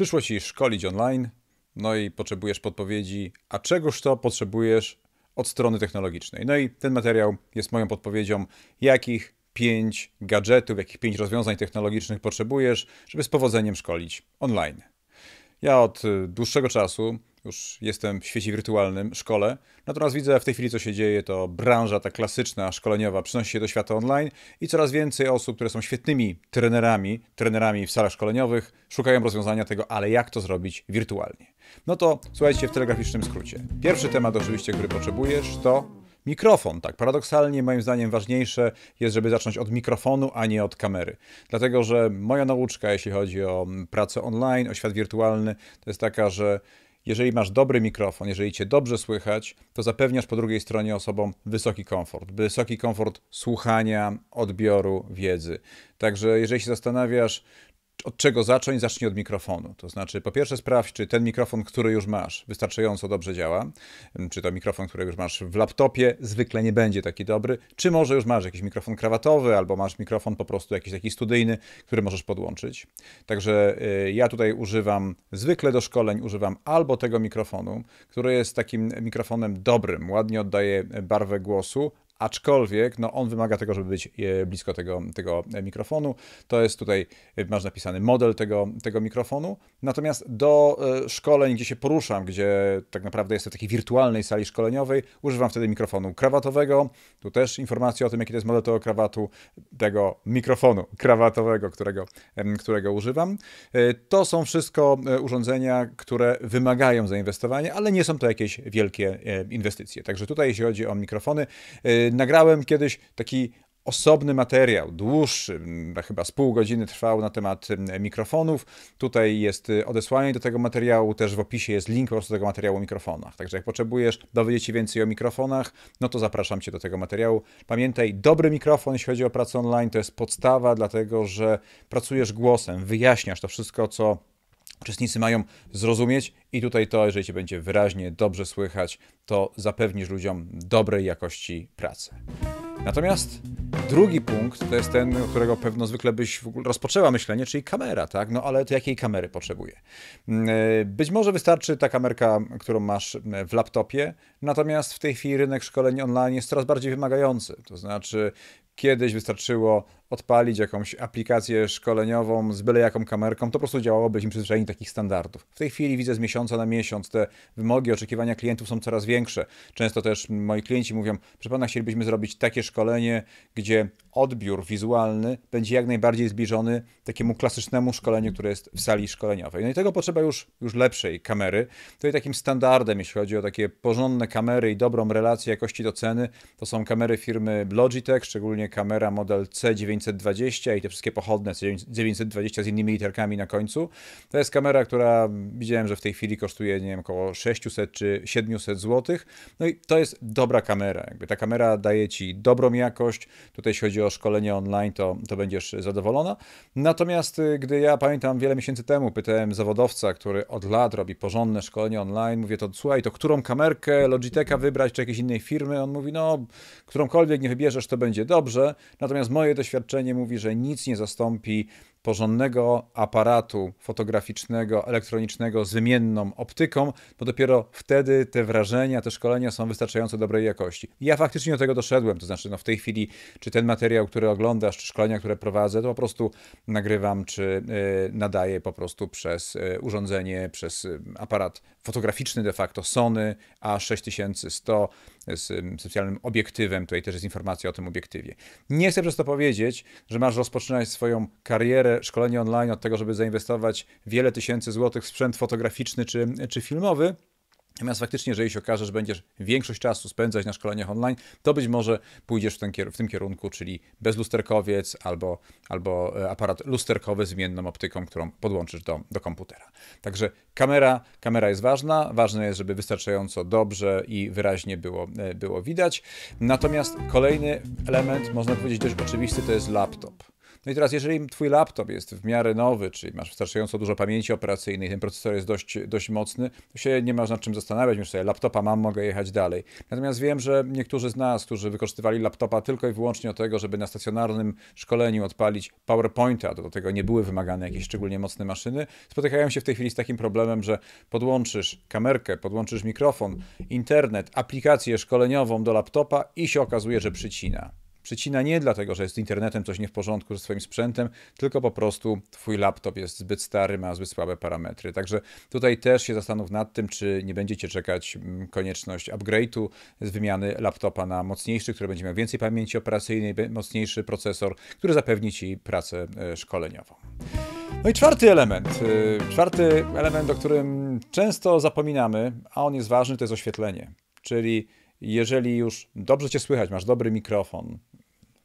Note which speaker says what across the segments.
Speaker 1: Przyszło ci szkolić online, no i potrzebujesz podpowiedzi, a czegoż to potrzebujesz od strony technologicznej. No i ten materiał jest moją podpowiedzią, jakich pięć gadżetów, jakich pięć rozwiązań technologicznych potrzebujesz, żeby z powodzeniem szkolić online. Ja od y, dłuższego czasu już jestem w świecie wirtualnym, szkole. Natomiast no widzę w tej chwili, co się dzieje, to branża ta klasyczna, szkoleniowa przynosi się do świata online i coraz więcej osób, które są świetnymi trenerami, trenerami w salach szkoleniowych, szukają rozwiązania tego, ale jak to zrobić wirtualnie. No to słuchajcie w telegraficznym skrócie. Pierwszy temat oczywiście, który potrzebujesz, to mikrofon. Tak, paradoksalnie moim zdaniem ważniejsze jest, żeby zacząć od mikrofonu, a nie od kamery. Dlatego, że moja nauczka, jeśli chodzi o pracę online, o świat wirtualny, to jest taka, że jeżeli masz dobry mikrofon, jeżeli cię dobrze słychać, to zapewniasz po drugiej stronie osobom wysoki komfort. Wysoki komfort słuchania, odbioru, wiedzy. Także jeżeli się zastanawiasz, od czego zacząć, zacznij od mikrofonu. To znaczy, po pierwsze sprawdź, czy ten mikrofon, który już masz, wystarczająco dobrze działa, mm, czy to mikrofon, który już masz w laptopie, zwykle nie będzie taki dobry, czy może już masz jakiś mikrofon krawatowy, albo masz mikrofon po prostu jakiś taki studyjny, który możesz podłączyć. Także y, ja tutaj używam, zwykle do szkoleń używam albo tego mikrofonu, który jest takim mikrofonem dobrym, ładnie oddaje barwę głosu, aczkolwiek no, on wymaga tego, żeby być e, blisko tego, tego e, mikrofonu. To jest tutaj, e, masz napisany model tego, tego mikrofonu. Natomiast do szkoleń, gdzie się poruszam, gdzie tak naprawdę jestem w takiej wirtualnej sali szkoleniowej, używam wtedy mikrofonu krawatowego. Tu też informacje o tym, jaki to jest model tego krawatu, tego mikrofonu krawatowego, którego, którego używam. To są wszystko urządzenia, które wymagają zainwestowania, ale nie są to jakieś wielkie inwestycje. Także tutaj, jeśli chodzi o mikrofony, Y, nagrałem kiedyś taki osobny materiał, dłuższy, no chyba z pół godziny trwał na temat mikrofonów. Tutaj jest y, odesłanie do tego materiału, też w opisie jest link po prostu do tego materiału o mikrofonach. Także jak potrzebujesz dowiedzieć się więcej o mikrofonach, no to zapraszam Cię do tego materiału. Pamiętaj, dobry mikrofon, jeśli chodzi o pracę online, to jest podstawa, dlatego że pracujesz głosem, wyjaśniasz to wszystko, co uczestnicy mają zrozumieć i tutaj to, jeżeli Cię będzie wyraźnie dobrze słychać, to zapewnisz ludziom dobrej jakości pracę. Natomiast drugi punkt to jest ten, którego pewno zwykle byś w ogóle rozpoczęła myślenie, czyli kamera, tak? No ale to jakiej kamery potrzebuje? Mm, e, być może wystarczy ta kamerka, którą masz e, w laptopie, natomiast w tej chwili rynek szkoleń online jest coraz bardziej wymagający. To znaczy, Kiedyś wystarczyło odpalić jakąś aplikację szkoleniową z byle jaką kamerką, to po prostu działało, byliśmy przyzwyczajeni do takich standardów. W tej chwili widzę z miesiąca na miesiąc, te wymogi, oczekiwania klientów są coraz większe. Często też moi klienci mówią, proszę pana, chcielibyśmy zrobić takie szkolenie, gdzie odbiór wizualny będzie jak najbardziej zbliżony takiemu klasycznemu szkoleniu, które jest w sali szkoleniowej. No i tego potrzeba już, już lepszej kamery. Tutaj takim standardem, jeśli chodzi o takie porządne kamery i dobrą relację jakości do ceny, to są kamery firmy Logitech, szczególnie kamera model C920 i te wszystkie pochodne C920 z innymi literkami na końcu. To jest kamera, która widziałem, że w tej chwili kosztuje, nie wiem, około 600 czy 700 zł. No i to jest dobra kamera. Jakby ta kamera daje ci dobrą jakość. Tutaj jeśli chodzi o szkolenie online, to, to będziesz zadowolona. Natomiast y, gdy ja pamiętam wiele miesięcy temu pytałem zawodowca, który od lat robi porządne szkolenie online, mówię to słuchaj, to którą kamerkę Logitecha wybrać, czy jakiejś innej firmy? On mówi, no którąkolwiek nie wybierzesz, to będzie dobrze dobrze, natomiast moje doświadczenie mówi, że nic nie zastąpi porządnego aparatu fotograficznego, elektronicznego z wymienną optyką, bo dopiero wtedy te wrażenia, te szkolenia są wystarczająco dobrej jakości. Ja faktycznie do tego doszedłem, to znaczy no w tej chwili, czy ten materiał, który oglądasz, czy szkolenia, które prowadzę, to po prostu nagrywam, czy e, nadaję po prostu przez e, urządzenie, przez e, aparat fotograficzny de facto Sony A6100 z specjalnym obiektywem, tutaj też jest informacja o tym obiektywie. Nie chcę przez to powiedzieć, że masz rozpoczynać swoją karierę szkolenie online od tego, żeby zainwestować wiele tysięcy złotych w sprzęt fotograficzny czy, czy filmowy. Natomiast faktycznie, jeżeli się okaże, że będziesz większość czasu spędzać na szkoleniach online, to być może pójdziesz w, ten, w tym kierunku, czyli bezlusterkowiec albo, albo e, aparat lusterkowy z zmienną optyką, którą podłączysz do, do komputera. Także kamera, kamera jest ważna. Ważne jest, żeby wystarczająco dobrze i wyraźnie było, e, było widać. Natomiast kolejny element, można powiedzieć dość oczywisty, to jest laptop. No i teraz, jeżeli twój laptop jest w miarę nowy, czyli masz wystarczająco dużo pamięci operacyjnej, ten procesor jest dość, dość mocny, to się nie masz nad czym zastanawiać, już sobie laptopa mam, mogę jechać dalej. Natomiast wiem, że niektórzy z nas, którzy wykorzystywali laptopa tylko i wyłącznie do tego, żeby na stacjonarnym szkoleniu odpalić PowerPointa, do tego nie były wymagane jakieś szczególnie mocne maszyny, spotykają się w tej chwili z takim problemem, że podłączysz kamerkę, podłączysz mikrofon, internet, aplikację szkoleniową do laptopa i się okazuje, że przycina. Przycina nie dlatego, że jest z internetem coś nie w porządku ze swoim sprzętem, tylko po prostu twój laptop jest zbyt stary, ma zbyt słabe parametry. Także tutaj też się zastanów nad tym, czy nie będziecie czekać mm, konieczność upgrade'u z wymiany laptopa na mocniejszy, który będzie miał więcej pamięci operacyjnej, mocniejszy procesor, który zapewni ci pracę e, szkoleniową. No i czwarty element, e, czwarty element, o którym często zapominamy, a on jest ważny, to jest oświetlenie. Czyli jeżeli już dobrze cię słychać, masz dobry mikrofon,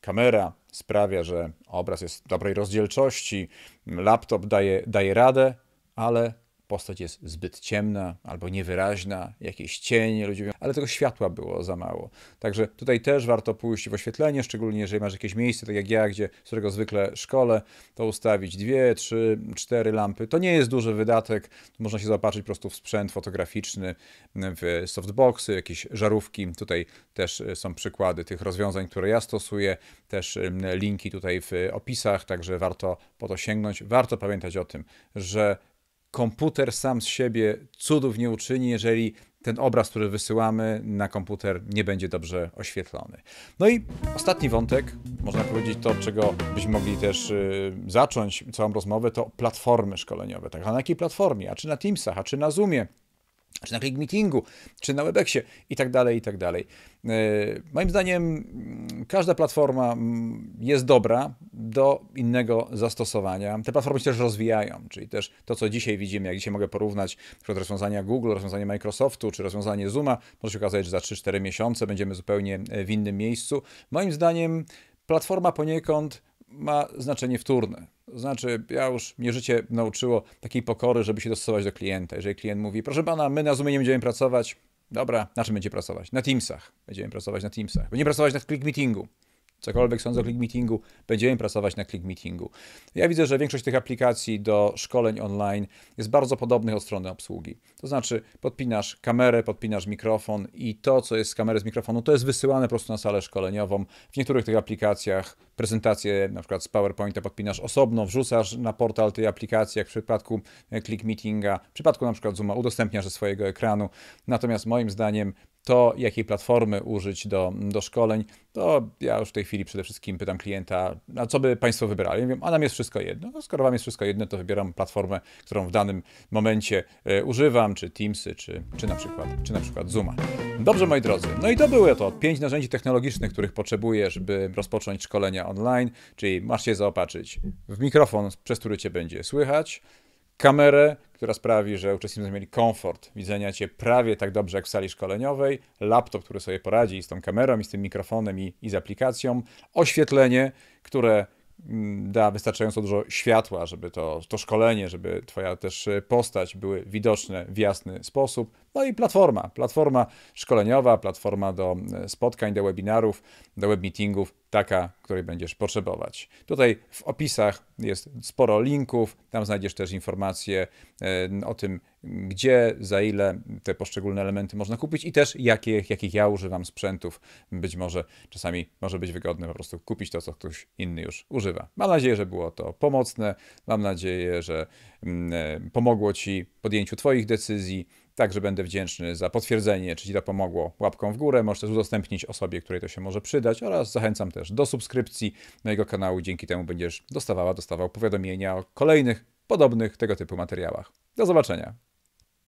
Speaker 1: Kamera sprawia, że obraz jest dobrej rozdzielczości, laptop daje, daje radę, ale postać jest zbyt ciemna albo niewyraźna, jakieś cienie, ludzie ale tego światła było za mało. Także tutaj też warto pójść w oświetlenie, szczególnie jeżeli masz jakieś miejsce, tak jak ja, gdzie, z którego zwykle szkole, to ustawić dwie, trzy, cztery lampy. To nie jest duży wydatek, można się zaopatrzyć po prostu w sprzęt fotograficzny, w softboxy, jakieś żarówki. Tutaj też e, są przykłady tych rozwiązań, które ja stosuję, też linki tutaj w opisach, także warto po to sięgnąć. Warto pamiętać o tym, że komputer sam z siebie cudów nie uczyni, jeżeli ten obraz, który wysyłamy na komputer, nie będzie dobrze oświetlony. No i ostatni wątek, można powiedzieć to, czego byśmy mogli też y, zacząć całą rozmowę, to platformy szkoleniowe. Tak, a na jakiej platformie? A czy na Teamsach, a czy na Zoomie? czy na Click Meetingu, czy na Webexie i tak dalej, i tak dalej. E, moim zdaniem każda platforma jest dobra do innego zastosowania. Te platformy się też rozwijają, czyli też to, co dzisiaj widzimy, jak dzisiaj mogę porównać przykład rozwiązania Google, rozwiązanie Microsoftu, czy rozwiązanie Zooma, może się okazać, że za 3-4 miesiące będziemy zupełnie e, w innym miejscu. Moim zdaniem platforma poniekąd ma znaczenie wtórne. Znaczy, ja już mnie życie nauczyło takiej pokory, żeby się dostosować do klienta. Jeżeli klient mówi, proszę pana, my na Zoomie nie będziemy pracować, dobra, na czym będzie pracować? Na Teamsach. Będziemy pracować na Teamsach. Będziemy pracować na Click Meetingu cokolwiek sądzę o Click Meetingu, będziemy pracować na Click Meetingu. Ja widzę, że większość tych aplikacji do szkoleń online jest bardzo podobnych od strony obsługi. To znaczy, podpinasz kamerę, podpinasz mikrofon i to, co jest z kamery, z mikrofonu, to jest wysyłane po prostu na salę szkoleniową. W niektórych tych aplikacjach prezentację na przykład z PowerPointa podpinasz osobno, wrzucasz na portal tej aplikacji, jak w przypadku e, Click Meetinga, w przypadku na przykład Zooma udostępniasz ze swojego ekranu. Natomiast moim zdaniem to, jakiej platformy użyć do, do szkoleń, to ja już w tej chwili przede wszystkim pytam klienta, a co by Państwo wybrali? Ja wiem, a nam jest wszystko jedno. No, skoro Wam jest wszystko jedno, to wybieram platformę, którą w danym momencie e, używam, czy Teamsy, czy, czy, na, przykład, czy na przykład Zooma. Dobrze, moi drodzy, no i to były to pięć narzędzi technologicznych, których potrzebujesz, by rozpocząć szkolenia online, czyli masz się zaopatrzyć w mikrofon, przez który Cię będzie słychać, kamerę, która sprawi, że uczestnicy będą mieli komfort widzenia Cię prawie tak dobrze jak w sali szkoleniowej, laptop, który sobie poradzi z tą kamerą, i z tym mikrofonem, i, i z aplikacją, oświetlenie, które mm, da wystarczająco dużo światła, żeby to, to szkolenie, żeby Twoja też postać były widoczne w jasny sposób. No i platforma, platforma szkoleniowa, platforma do e, spotkań, do webinarów, do webmeetingów, taka, której będziesz potrzebować. Tutaj w opisach jest sporo linków, tam znajdziesz też informacje e, o tym, gdzie, za ile te poszczególne elementy można kupić i też jakie, jakich ja używam sprzętów. Być może czasami może być wygodne po prostu kupić to, co ktoś inny już używa. Mam nadzieję, że było to pomocne. Mam nadzieję, że mm, e, pomogło Ci podjęciu Twoich decyzji Także będę wdzięczny za potwierdzenie, czy Ci to pomogło łapką w górę. Możesz też udostępnić osobie, której to się może przydać oraz zachęcam też do subskrypcji mojego kanału. Dzięki temu będziesz dostawała, dostawał powiadomienia o kolejnych podobnych tego typu materiałach. Do zobaczenia.